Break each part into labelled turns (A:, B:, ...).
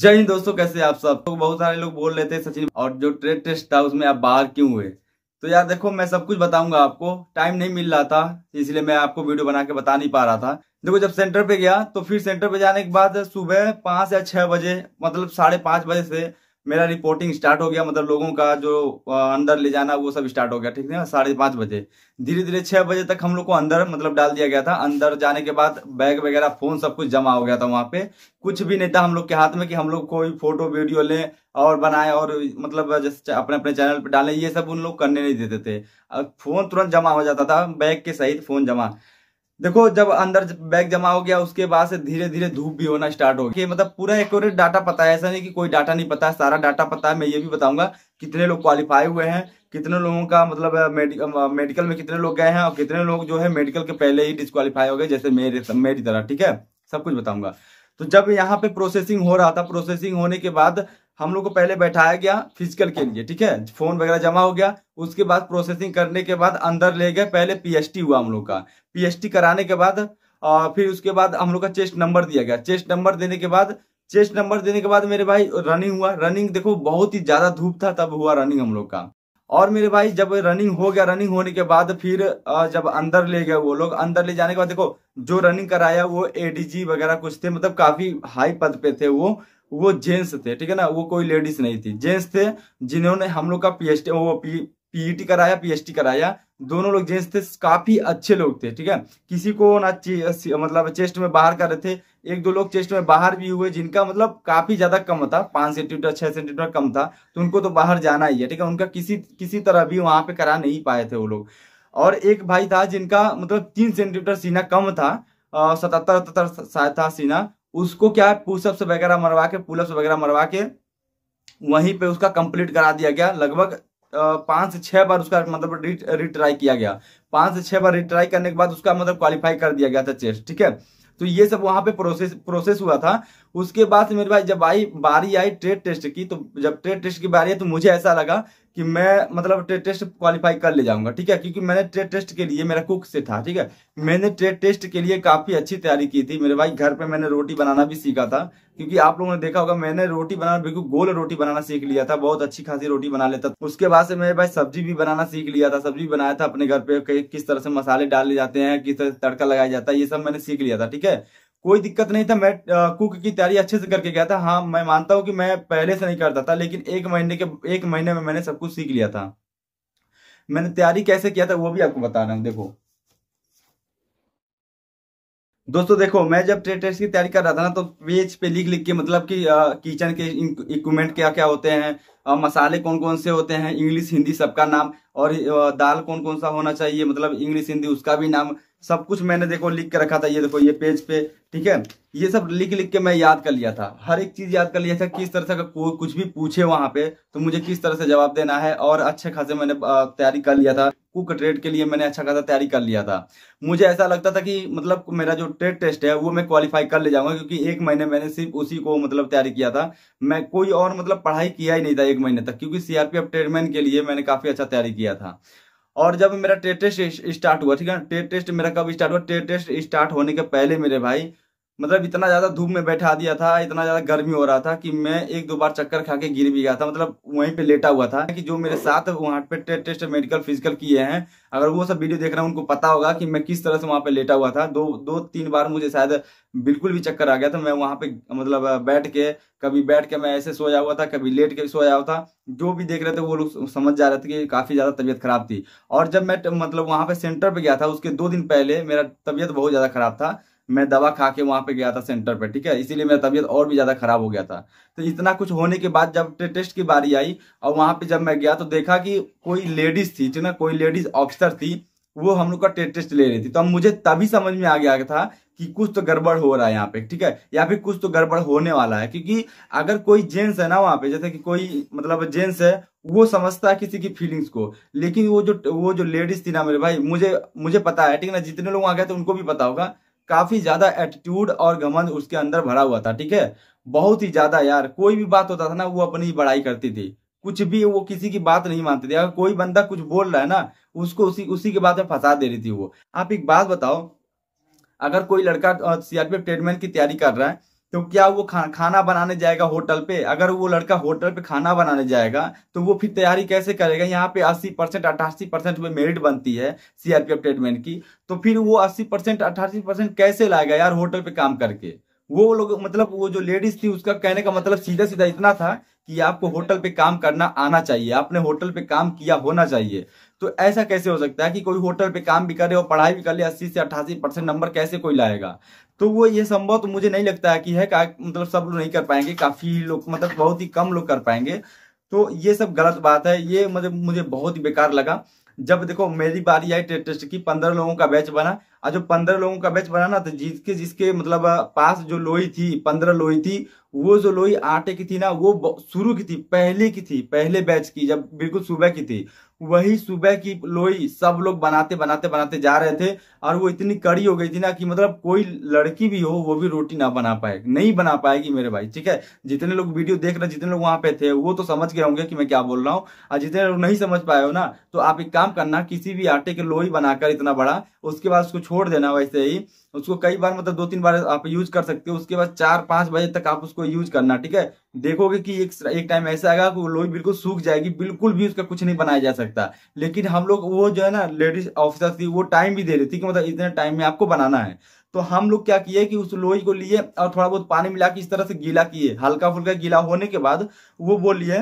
A: जय हिंद दोस्तों कैसे आप सब तो बहुत सारे लोग बोल रहे थे सचिन और जो ट्रेड टेस्ट था उसमें आप बाहर क्यों हुए तो यार देखो मैं सब कुछ बताऊंगा आपको टाइम नहीं मिल रहा था इसलिए मैं आपको वीडियो बना के बता नहीं पा रहा था देखो जब सेंटर पे गया तो फिर सेंटर पे जाने के बाद सुबह पांच या छह बजे मतलब साढ़े बजे से मेरा रिपोर्टिंग स्टार्ट हो गया मतलब लोगों का जो अंदर ले जाना वो सब स्टार्ट हो गया ठीक है ना साढ़े पाँच बजे धीरे धीरे छः बजे तक हम लोग को अंदर मतलब डाल दिया गया था अंदर जाने के बाद बैग वगैरह फ़ोन सब कुछ जमा हो गया था वहाँ पे कुछ भी नहीं था हम लोग के हाथ में कि हम लोग कोई फोटो वीडियो लें और बनाएं और मतलब जैसे अपने अपने चैनल पर डालें ये सब उन लोग करने नहीं देते थे फ़ोन तुरंत जमा हो जाता था बैग के सहित फ़ोन जमा देखो जब अंदर बैग जमा हो गया उसके बाद से धीरे धीरे धूप भी होना स्टार्ट हो गया मतलब पूरा एक्यूरेट डाटा पता है ऐसा नहीं कि कोई डाटा नहीं पता है सारा डाटा पता है मैं ये भी बताऊंगा कितने लोग क्वालिफाई हुए हैं कितने लोगों का मतलब मेडिकल मेडिकल में कितने लोग गए हैं और कितने लोग जो है मेडिकल के पहले ही डिस्कालीफाई हो गए जैसे मेरे मेरी तरह ठीक है सब कुछ बताऊंगा तो जब यहाँ पे प्रोसेसिंग हो रहा था प्रोसेसिंग होने के बाद हम लोग को पहले बैठाया गया फिजिकल के लिए ठीक है फोन वगैरह जमा हो गया उसके बाद प्रोसेसिंग करने के बाद अंदर ले गए पहले पीएचटी हुआ हम लोग का पीएचटी कराने के बाद फिर उसके बाद हम लोग का चेस्ट नंबर दिया गया चेस्ट नंबर देने के बाद चेस्ट नंबर देने के बाद मेरे भाई रनिंग हुआ रनिंग देखो बहुत ही ज्यादा धूप था तब हुआ रनिंग हम लोग का और मेरे भाई जब रनिंग हो गया रनिंग होने के बाद फिर जब अंदर ले गए वो लोग अंदर ले जाने के बाद देखो जो रनिंग कराया वो एडीजी वगैरह कुछ थे मतलब काफी हाई पद पे थे वो वो जेंट्स थे ठीक है ना वो कोई लेडीज नहीं थी जेंट्स थे जिन्होंने हम लोग का पीएचडी वो पी पीईटी e कराया पीएचडी कराया दोनों लोग जेंट्स थे काफी अच्छे लोग थे ठीक है किसी को ना चे, मतलब चेस्ट में बाहर कर रहे थे एक दो लोग चेस्ट में बाहर भी हुए जिनका मतलब काफी ज्यादा कम था पांच सेंटीमीटर छह सेंटीमीटर कम था तो उनको तो बाहर जाना ही है ठीक है उनका किसी किसी तरह भी वहां पे करा नहीं पाए थे वो लोग और एक भाई था जिनका मतलब तीन सेंटीमीटर सीना कम था सतहत्तर सतहत्तर शायद था सीना उसको क्या है पुशअप्स वगैरह मरवा के पुलअप्स वगैरह मरवा के वहीं पे उसका कंप्लीट करा दिया गया लगभग पांच से छह बार उसका मतलब रिट्राई किया गया पांच से छह बार रिट्राई करने के बाद उसका मतलब क्वालिफाई कर दिया गया था चेस्ट ठीक है तो ये सब वहां पे प्रोसेस प्रोसेस हुआ था उसके बाद मेरे भाई जब आई बारी आई ट्रेड टेस्ट की तो जब ट्रेड टेस्ट की बारी है तो मुझे ऐसा लगा कि मैं मतलब ट्रेड टेस्ट क्वालिफाई कर ले जाऊंगा ठीक है क्योंकि मैंने ट्रेड टेस्ट के लिए मेरा कुक से था ठीक है मैंने ट्रेड टेस्ट के लिए काफ़ी अच्छी तैयारी की थी मेरे भाई घर पे मैंने रोटी बनाना भी सीखा था क्योंकि आप लोगों ने देखा होगा मैंने रोटी बनाना बिल्कुल गोल रोटी बनाना सीख लिया था बहुत अच्छी खासी रोटी बना लेता था उसके बाद से मेरे भाई सब्जी भी बनाना सीख लिया था सब्जी बनाया था अपने घर पे किस तरह से मसाले डाले जाते हैं किस तरह से तड़का लगाया जाता है ये सब मैंने सीख लिया था ठीक है कोई दिक्कत नहीं था मैं कुक की तैयारी अच्छे से करके गया था हाँ मैं मानता हूँ कि मैं पहले से नहीं करता था लेकिन एक महीने के एक महीने में मैंने सब कुछ सीख लिया था मैंने तैयारी कैसे किया था वो भी आपको बता रहा हूँ देखो दोस्तों देखो मैं जब ट्रेड टेस्ट की तैयारी कर रहा था ना तो पेज पे लिख लिख के मतलब कि किचन के इक्विपमेंट क्या क्या होते हैं आ, मसाले कौन कौन से होते हैं इंग्लिश हिंदी सबका नाम और आ, दाल कौन कौन सा होना चाहिए मतलब इंग्लिश हिंदी उसका भी नाम सब कुछ मैंने देखो लिख के रखा था ये देखो ये पेज पे ठीक है ये सब लिख लिख के मैं याद कर लिया था हर एक चीज याद कर लिया था किस तरह से कुछ भी पूछे वहां पे तो मुझे किस तरह से जवाब देना है और अच्छे खासे मैंने तैयारी कर लिया था कुक ट्रेड के लिए मैंने अच्छा खासा तैयारी कर लिया था मुझे ऐसा लगता था कि मतलब मेरा जो ट्रेड टेस्ट है वो मैं क्वालिफाई कर ले जाऊंगा क्योंकि एक महीने मैंने सिर्फ उसी को मतलब तैयारी किया था मैं कोई और मतलब पढ़ाई किया ही नहीं था एक महीने तक क्योंकि सीआरपीएफ ट्रेडमैन के लिए मैंने काफ़ी अच्छा तैयारी किया था और जब मेरा ट्रेड टेस्ट स्टार्ट हुआ ठीक है ट्रेड टेस्ट मेरा कब स्टार्ट हुआ ट्रेड टेस्ट स्टार्ट होने के पहले मेरे भाई मतलब इतना ज़्यादा धूप में बैठा दिया था इतना ज़्यादा गर्मी हो रहा था कि मैं एक दो बार चक्कर खा के गिर भी गया था मतलब वहीं पे लेटा हुआ था कि जो मेरे साथ वहाँ पे टे, टेस्ट मेडिकल फिजिकल किए हैं अगर वो सब वीडियो देख रहे हैं उनको पता होगा कि मैं किस तरह से वहाँ पे लेटा हुआ था दो दो तीन बार मुझे शायद बिल्कुल भी चक्कर आ गया था मैं वहाँ पे मतलब बैठ के कभी बैठ के मैं ऐसे सोया हुआ था कभी लेट के सोया हुआ था जो भी देख रहे थे वो लोग समझ जा रहे थे कि काफ़ी ज़्यादा तबीयत खराब थी और जब मैं मतलब वहाँ पे सेंटर पे गया था उसके दो दिन पहले मेरा तबियत बहुत ज़्यादा खराब था मैं दवा खा के वहाँ पे गया था सेंटर पे ठीक है इसीलिए मेरा तबीयत और भी ज़्यादा खराब हो गया था तो इतना कुछ होने के बाद जब टेस्ट की बारी आई और वहाँ पे जब मैं गया तो देखा कि कोई लेडीज थी ठीक ना कोई लेडीज ऑफिसर थी वो हम लोग का टेस्ट ले रही थी तो अब मुझे तभी समझ में आ गया था कि कुछ तो गड़बड़ हो रहा है यहाँ पे ठीक है या फिर कुछ तो गड़बड़ होने वाला है क्योंकि अगर कोई जेंट्स है ना वहाँ पे जैसे कि कोई मतलब जेंट्स है वो समझता है किसी की फीलिंग्स को लेकिन वो जो वो जो लेडीज थी ना मेरे भाई मुझे मुझे पता है ठीक है ना जितने लोग वहाँ गए थे उनको भी पता होगा काफी ज्यादा एटीट्यूड और गमन उसके अंदर भरा हुआ था ठीक है बहुत ही ज्यादा यार कोई भी बात होता था ना वो अपनी बड़ाई करती थी कुछ भी वो किसी की बात नहीं मानती थी अगर कोई बंदा कुछ बोल रहा है ना उसको उसी उसी के बात में फंसा दे रही थी वो आप एक बात बताओ अगर कोई लड़का सीआरपीएफ ट्रेडमेंट की तैयारी कर रहा है तो क्या वो खा, खाना बनाने जाएगा होटल पे अगर वो लड़का होटल पे खाना बनाने जाएगा तो वो फिर तैयारी कैसे करेगा यहाँ पे 80 परसेंट अट्ठासी परसेंट में मेरिट बनती है सीआरपीएफ ट्रीटमेंट की तो फिर वो 80 परसेंट अट्ठासी परसेंट कैसे लाएगा यार होटल पे काम करके वो लोग मतलब वो जो लेडीज थी उसका कहने का मतलब सीधा सीधा इतना था कि आपको होटल पे काम करना आना चाहिए आपने होटल पे काम किया होना चाहिए तो ऐसा कैसे हो सकता है कि कोई होटल पे काम भी करे और पढ़ाई भी कर ले अस्सी से अट्ठासी परसेंट नंबर कैसे कोई लाएगा तो वो ये संभव तो मुझे नहीं लगता है कि है का मतलब सब लोग नहीं कर पाएंगे काफी लोग मतलब बहुत ही कम लोग कर पाएंगे तो ये सब गलत बात है ये मतलब मुझे बहुत ही बेकार लगा जब देखो मेरी बारी आई टेस्ट की पंद्रह लोगों का बैच बना और जो पंद्रह लोगों का बैच बना ना तो जिसके जिसके मतलब पास जो लोई थी पंद्रह लोई थी वो जो लोई आटे की थी ना वो शुरू की थी पहले की थी पहले बैच की जब बिल्कुल सुबह की थी वही सुबह की लोई सब लोग बनाते बनाते बनाते जा रहे थे और वो इतनी कड़ी हो गई थी ना कि मतलब कोई लड़की भी हो वो भी रोटी ना बना पाए नहीं बना पाएगी मेरे भाई ठीक है जितने लोग वीडियो देख रहे जितने लोग वहां पे थे वो तो समझ गए होंगे कि मैं क्या बोल रहा हूँ और जितने लोग नहीं समझ पाए हो ना तो आप एक काम करना किसी भी आटे के लोई बनाकर इतना बड़ा उसके बाद उसको छोड़ देना वैसे ही उसको कई बार मतलब दो तीन बार आप यूज कर सकते हो उसके बाद चार पांच बजे तक आप उसको यूज करना ठीक है देखोगे कि एक एक टाइम ऐसा आएगा कि वो लोही बिल्कुल सूख जाएगी बिल्कुल भी उसका कुछ नहीं बनाया जा सकता लेकिन हम लोग वो जो है ना लेडीज ऑफिसर थी वो टाइम भी दे रही थी कि मतलब इतने टाइम में आपको बनाना है तो हम लोग क्या किए कि उस लोही को लिए और थोड़ा बहुत पानी मिला के इस तरह से गीला किए हल्का फुल्का गीला होने के बाद वो बोलिए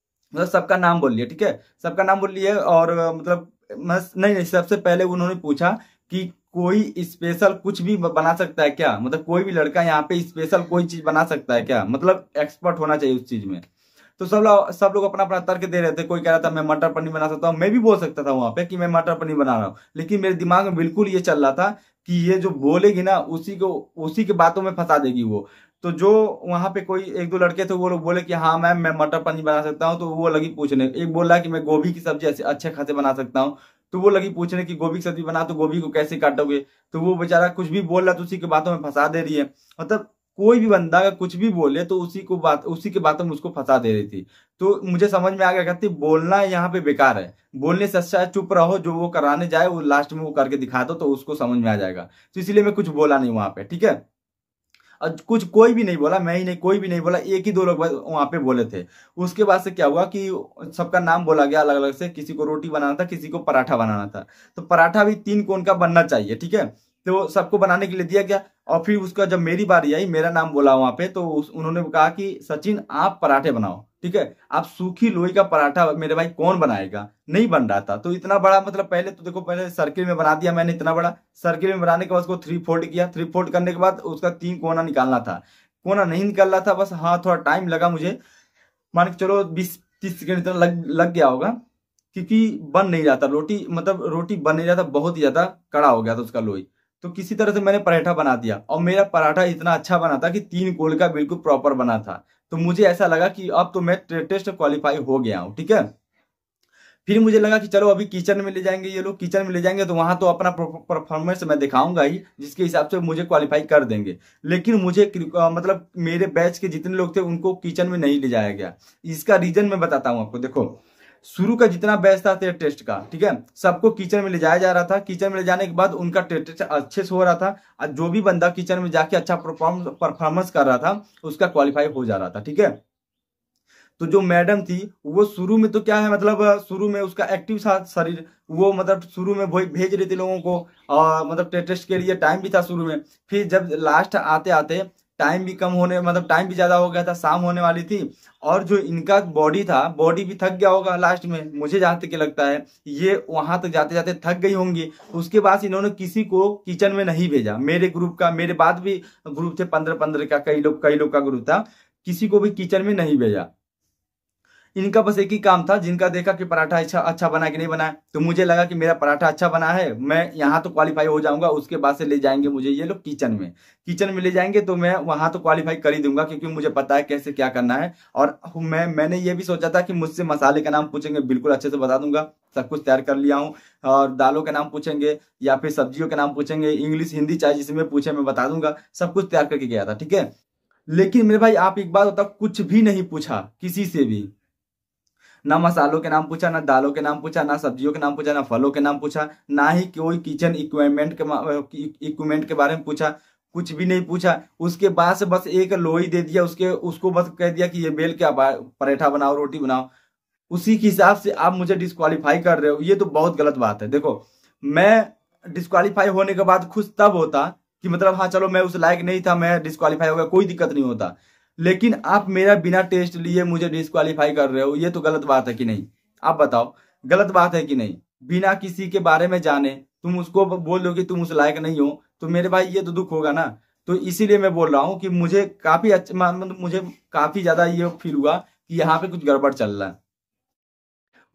A: मतलब सबका नाम बोल लिए ठीक है सबका नाम बोल लिए और मतलब, मतलब नहीं नहीं सबसे पहले उन्होंने पूछा कि कोई स्पेशल कुछ भी बना सकता है क्या मतलब कोई भी लड़का यहाँ पे स्पेशल कोई चीज बना सकता है क्या मतलब एक्सपर्ट होना चाहिए उस चीज में तो सब लोग सब लोग अपना अपना तर्क दे रहे थे कोई कह रहा था मैं मटर पनीर बना सकता हूँ मैं भी बोल सकता था वहां पे कि मैं मटर पनीर बना रहा हूँ लेकिन मेरे दिमाग में बिल्कुल ये चल रहा था कि ये जो बोलेगी ना उसी को उसी के बातों में फंसा देगी वो तो जो वहां पे कोई एक दो लड़के थे वो लोग बोले कि हाँ मैम मैं मटर पनीर बना सकता हूँ तो वो लगी पूछने एक बोला कि मैं गोभी की सब्जी अच्छे खासे बना सकता हूँ तो वो लगी पूछने की गोभी की सब्जी बना तो गोभी को कैसे काटोगे तो वो बेचारा कुछ भी बोल रहा तो उसी की बातों में फंसा दे रही है मतलब कोई भी बंदा अगर कुछ भी बोले तो उसी को बात उसी के बातों में उसको फंसा दे रही थी तो मुझे समझ में आ गया कहती बोलना यहाँ पे बेकार है बोलने से अच्छा चुप रहो जो वो कराने जाए वो लास्ट में वो करके दिखा दो तो उसको समझ में आ जाएगा तो इसलिए मैं कुछ बोला नहीं वहां पे ठीक है कुछ कोई भी नहीं बोला मैं ही नहीं कोई भी नहीं बोला एक ही दो लोग वहाँ पे बोले थे उसके बाद से क्या हुआ कि सबका नाम बोला गया अलग अलग से किसी को रोटी बनाना था किसी को पराठा बनाना था तो पराठा भी तीन कोन का बनना चाहिए ठीक है तो सबको बनाने के लिए दिया गया और फिर उसका जब मेरी बारी आई मेरा नाम बोला वहां पे तो उन्होंने कहा कि सचिन आप पराठे बनाओ ठीक है आप सूखी लोई का पराठा मेरे भाई कौन बनाएगा नहीं बन रहा था तो इतना बड़ा मतलब पहले तो देखो पहले सर्किल में बना दिया मैंने इतना बड़ा सर्किल में बनाने के बाद उसको थ्री फोल्ड किया थ्री फोल्ड करने के बाद उसका तीन कोना निकालना था कोना नहीं निकालना रहा था बस हाँ थोड़ा टाइम लगा मुझे मान के चलो बीस तीस सेकेंड इतना लग लग गया होगा क्योंकि बन नहीं जाता रोटी मतलब रोटी बन नहीं जाता बहुत ही ज्यादा कड़ा हो गया था उसका लोई तो किसी तरह से मैंने पराठा बना दिया और मेरा पराठा इतना अच्छा बना था कि तीन गोल का बिल्कुल प्रॉपर बना था तो मुझे ऐसा लगा कि अब तो मैं टेस्ट क्वालिफाई हो गया हूँ ठीक है फिर मुझे लगा कि चलो अभी किचन में ले जाएंगे ये लोग किचन में ले जाएंगे तो वहां तो अपना परफॉर्मेंस मैं दिखाऊंगा ही जिसके हिसाब से मुझे क्वालिफाई कर देंगे लेकिन मुझे मतलब मेरे बैच के जितने लोग थे उनको किचन में नहीं ले जाया गया इसका रीजन मैं बताता हूँ आपको देखो शुरू का जितना बैच था टेस्ट का ठीक है सबको किचन में ले जाया जा रहा था किचन में ले जाने के बाद उनका टेस्ट अच्छा- अच्छे से हो रहा था जो भी बंदा किचन में जाके अच्छा परफॉर्मेंस कर रहा था उसका क्वालिफाई हो जा रहा था ठीक है तो जो मैडम थी वो शुरू में तो क्या है मतलब शुरू में उसका एक्टिव था शरीर वो मतलब शुरू में भेज रही थी लोगों को और मतलब टेस्ट के लिए टाइम भी था शुरू में फिर जब लास्ट आते आते टाइम भी कम होने मतलब टाइम भी ज़्यादा हो गया था शाम होने वाली थी और जो इनका बॉडी था बॉडी भी थक गया होगा लास्ट में मुझे जहाँ तक लगता है ये वहां तक जाते जाते थक गई होंगी उसके बाद इन्होंने किसी को किचन में नहीं भेजा मेरे ग्रुप का मेरे बाद भी ग्रुप थे पंद्रह पंद्रह का कई लोग कई लोग का ग्रुप था किसी को भी किचन में नहीं भेजा इनका बस एक ही काम था जिनका देखा कि पराठा अच्छा अच्छा बना कि नहीं बना तो मुझे लगा कि मेरा पराठा अच्छा बना है मैं यहाँ तो क्वालिफाई हो जाऊंगा उसके बाद से ले जाएंगे मुझे ये लोग किचन में किचन में ले जाएंगे तो मैं वहाँ तो क्वालिफाई कर ही दूंगा क्योंकि मुझे पता है कैसे क्या करना है और मैं मैंने ये भी सोचा था कि मुझसे मसाले का नाम पूछेंगे बिल्कुल अच्छे से बता दूंगा सब कुछ तैयार कर लिया हूँ और दालों का नाम पूछेंगे या फिर सब्जियों के नाम पूछेंगे इंग्लिश हिंदी चाहे जिसमें पूछे मैं बता दूंगा सब कुछ तैयार करके गया था ठीक है लेकिन मेरे भाई आप एक बात होता कुछ भी नहीं पूछा किसी से भी ना मसालों के नाम पूछा ना दालों के नाम पूछा ना सब्जियों के नाम पूछा ना फलों के नाम पूछा ना ही कोई किचन इक्विपमेंट के इक्विपमेंट के बारे में पूछा कुछ भी नहीं पूछा उसके बाद से बस एक लोई दे दिया उसके उसको बस कह दिया कि ये बेल के पराठा बनाओ रोटी बनाओ उसी के हिसाब से आप मुझे डिस्कालीफाई कर रहे हो ये तो बहुत गलत बात है देखो मैं डिस्कालीफाई होने के बाद खुश तब होता कि मतलब हाँ चलो मैं उस लायक नहीं था मैं डिस्कालीफाई हो गया कोई दिक्कत नहीं होता लेकिन आप मेरा बिना टेस्ट लिए मुझे डिस्कालीफाई कर रहे हो ये तो गलत बात है कि नहीं आप बताओ गलत बात है कि नहीं बिना किसी के बारे में जाने तुम उसको बोल दो कि तुम उस लायक नहीं हो तो मेरे भाई ये तो दुख होगा ना तो इसीलिए मैं बोल रहा हूँ कि मुझे काफी अच्छा मतलब मुझे काफी ज्यादा ये फील हुआ कि यहाँ पे कुछ गड़बड़ चल रहा है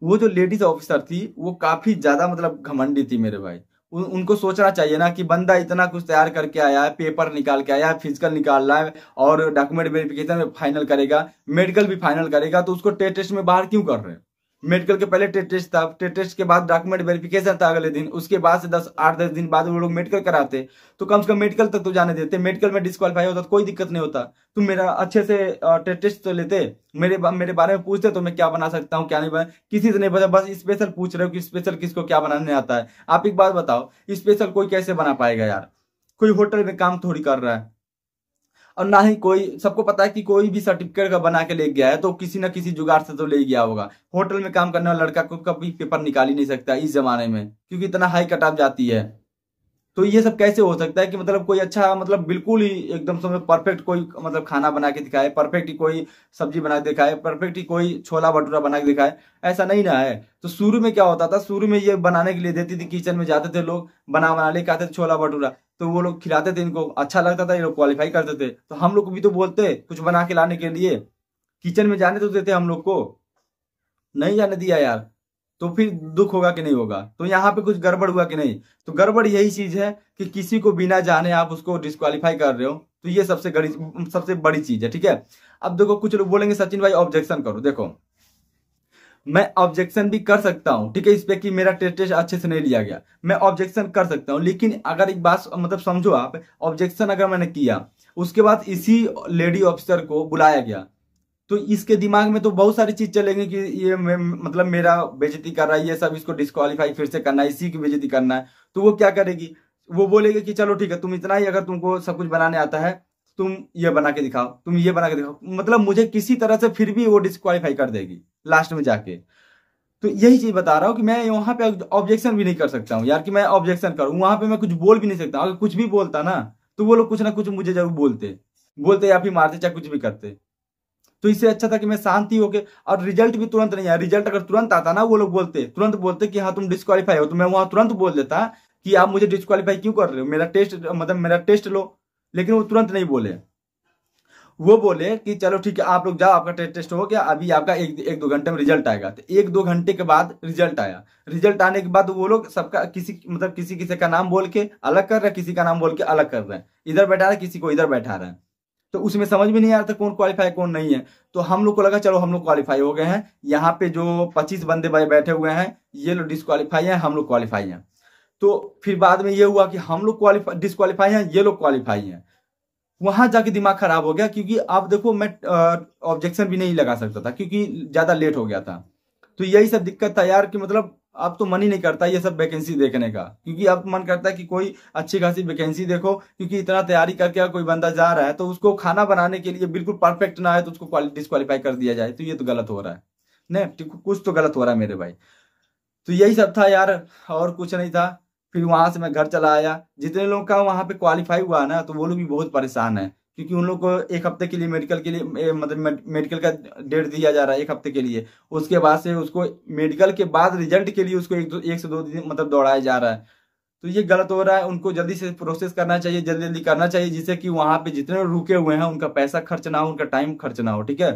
A: वो जो लेडीज ऑफिसर थी वो काफी ज्यादा मतलब घमंडी थी मेरे भाई उनको सोचना चाहिए ना कि बंदा इतना कुछ तैयार करके आया है पेपर निकाल के आया है फिजिकल निकाल रहा है और डॉक्यूमेंट वेरिफिकेशन फाइनल करेगा मेडिकल भी फाइनल करेगा तो उसको टेस्ट में बाहर क्यों कर रहे हैं मेडिकल के पहले टेस्ट था टेस्ट के बाद डॉक्यूमेंट वेरिफिकेशन था अगले दिन उसके बाद से दस आठ दस दिन बाद वो लोग मेडिकल कराते तो कम से कम मेडिकल तक तो जाने देते मेडिकल में डिस्कालीफाई होता तो कोई दिक्कत नहीं होता तुम मेरा अच्छे से टेस्ट तो लेते मेरे मेरे बारे में पूछते तो मैं क्या बना सकता हूँ क्या नहीं बना किसी से नहीं पता बस स्पेशल पूछ रहे हो कि स्पेशल किसको क्या बनाने आता है आप एक बात बताओ स्पेशल कोई कैसे बना पाएगा यार कोई होटल में काम थोड़ी कर रहा है और ना ही कोई सबको पता है कि कोई भी सर्टिफिकेट का बना के ले गया है तो किसी ना किसी जुगाड़ से तो ले गया होगा होटल में काम करने वाला लड़का को कभी पेपर निकाल ही नहीं सकता इस जमाने में क्योंकि इतना हाई कटाप जाती है तो ये सब कैसे हो सकता है कि मतलब कोई अच्छा मतलब बिल्कुल ही एकदम समय मतलब परफेक्ट कोई मतलब खाना बना के दिखाए परफेक्ट ही कोई सब्जी बना के दिखाए परफेक्ट ही कोई छोला भटूरा बना के दिखाए ऐसा नहीं ना है तो शुरू में क्या होता था शुरू में ये बनाने के लिए देती थी किचन में जाते थे लोग बना बना ले खाते थे छोला भटूरा तो वो लोग खिलाते थे इनको अच्छा लगता था ये लोग क्वालिफाई करते थे तो हम लोग को भी तो बोलते कुछ बना के लाने के लिए किचन में जाने तो देते हम लोग को नहीं जाने दिया यार तो फिर दुख होगा कि नहीं होगा तो यहाँ पे कुछ गड़बड़ हुआ कि नहीं तो गड़बड़ यही चीज है कि किसी को बिना जाने आप उसको डिस्कालीफाई कर रहे हो तो ये सबसे गड़ी सबसे बड़ी चीज है ठीक है अब देखो कुछ लोग बोलेंगे सचिन भाई ऑब्जेक्शन करो देखो मैं ऑब्जेक्शन भी कर सकता हूँ ठीक है इस पे कि मेरा टेस्ट अच्छे से नहीं लिया गया मैं ऑब्जेक्शन कर सकता हूँ लेकिन अगर एक बात मतलब समझो आप ऑब्जेक्शन अगर मैंने किया उसके बाद इसी लेडी ऑफिसर को बुलाया गया तो इसके दिमाग में तो बहुत सारी चीज चलेंगे कि ये मतलब मेरा बेजती कर रहा है ये सब इसको डिस्कालीफाई फिर से करना है इसी की बेजती करना है तो वो क्या करेगी वो बोलेगी कि चलो ठीक है तुम इतना ही अगर तुमको सब कुछ बनाने आता है तुम ये बना के दिखाओ तुम ये बना के दिखाओ मतलब मुझे किसी तरह से फिर भी वो डिस्कालीफाई कर देगी लास्ट में जाके तो यही चीज बता रहा हूँ कि मैं वहां पे ऑब्जेक्शन भी नहीं कर सकता हूँ यार कि मैं ऑब्जेक्शन करूँ वहां पे मैं कुछ बोल भी नहीं सकता अगर कुछ भी बोलता ना तो वो लोग कुछ ना कुछ मुझे जरूर बोलते बोलते या फिर मारते चाहे कुछ भी करते तो इससे अच्छा था कि मैं शांति होके और रिजल्ट भी तुरंत नहीं आया रिजल्ट अगर तुरंत आता ना वो लोग बोलते तुरंत बोलते कि हाँ तुम डिस्कालीफाई हो तो मैं वहां तुरंत बोल देता कि आप मुझे डिस्कालीफाई क्यों कर रहे हो मेरा टेस्ट मतलब मेरा टेस्ट लो लेकिन वो तुरंत नहीं बोले वो बोले कि चलो ठीक है आप लोग जाओ आपका टेस्ट हो गया अभी आपका एक एक दो घंटे में रिजल्ट आएगा तो एक दो घंटे के बाद रिजल्ट आया रिजल्ट आने के बाद वो लोग सबका किसी मतलब किसी किसी का नाम बोल के अलग कर रहे हैं किसी का नाम बोल के अलग कर रहे हैं इधर बैठा रहे किसी को इधर बैठा रहे हैं तो उसमें समझ में नहीं आ रहा था कौन क्वालिफाई कौन नहीं है तो हम लोग को लगा चलो हम लोग क्वालिफाई हो गए हैं यहाँ पे जो पच्चीस बंदे बैठे हुए हैं ये लोग डिसक्वालीफाई है हम लोग क्वालिफाई हैं तो फिर बाद में ये हुआ कि हम लोग क्वालिफाई डिसक्वालीफाई हैं ये लोग क्वालिफाई हैं वहां जाके दिमाग खराब हो गया क्योंकि आप देखो मैं ऑब्जेक्शन भी नहीं लगा सकता था क्योंकि ज्यादा लेट हो गया था तो यही सब दिक्कत था यार कि मतलब आप तो मन ही नहीं करता ये सब वैकेंसी देखने का क्योंकि अब मन करता है कि कोई अच्छी खासी वैकेंसी देखो क्योंकि इतना तैयारी करके अगर कोई बंदा जा रहा है तो उसको खाना बनाने के लिए बिल्कुल परफेक्ट ना है तो उसको डिस्कालीफाई कर दिया जाए तो ये तो गलत हो रहा है नहीं कुछ तो गलत हो रहा है मेरे भाई तो यही सब था यार और कुछ नहीं था फिर वहां से मैं घर चला आया जितने लोग का वहां पे क्वालिफाई हुआ ना तो वो लोग भी बहुत परेशान है क्योंकि उन लोग को एक हफ्ते के लिए मेडिकल के लिए मतलब मेडिकल का डेट दिया जा रहा है एक हफ्ते के लिए उसके बाद से उसको मेडिकल के बाद रिजल्ट के लिए उसको एक दो एक से दो दिन मतलब दौड़ाया जा रहा है तो ये गलत हो रहा है उनको जल्दी से प्रोसेस करना चाहिए जल्दी जल्दी करना चाहिए जिससे कि वहां पे जितने रुके हुए हैं उनका पैसा खर्च ना हो उनका टाइम खर्च ना हो ठीक है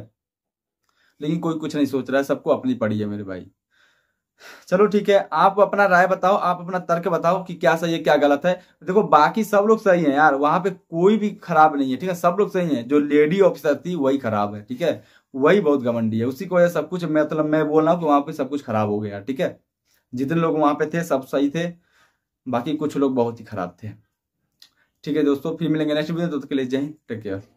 A: लेकिन कोई कुछ नहीं सोच रहा है सबको अपनी पड़ी है मेरे भाई चलो ठीक है आप अपना राय बताओ आप अपना तर्क बताओ कि क्या सही है क्या गलत है देखो बाकी सब लोग सही हैं यार वहां पे कोई भी खराब नहीं है ठीक है सब लोग सही हैं जो लेडी ऑफिसर थी वही खराब है ठीक है वही बहुत घमंडी है उसी को वजह सब कुछ मतलब मैं बोल रहा हूँ कि वहां पे सब कुछ खराब हो गया ठीक है जितने लोग वहां पे थे सब सही थे बाकी कुछ लोग बहुत ही खराब थे ठीक है दोस्तों फिर मिलेंगे नेक्स्ट वीडियो तो, के लिए जय टेक केयर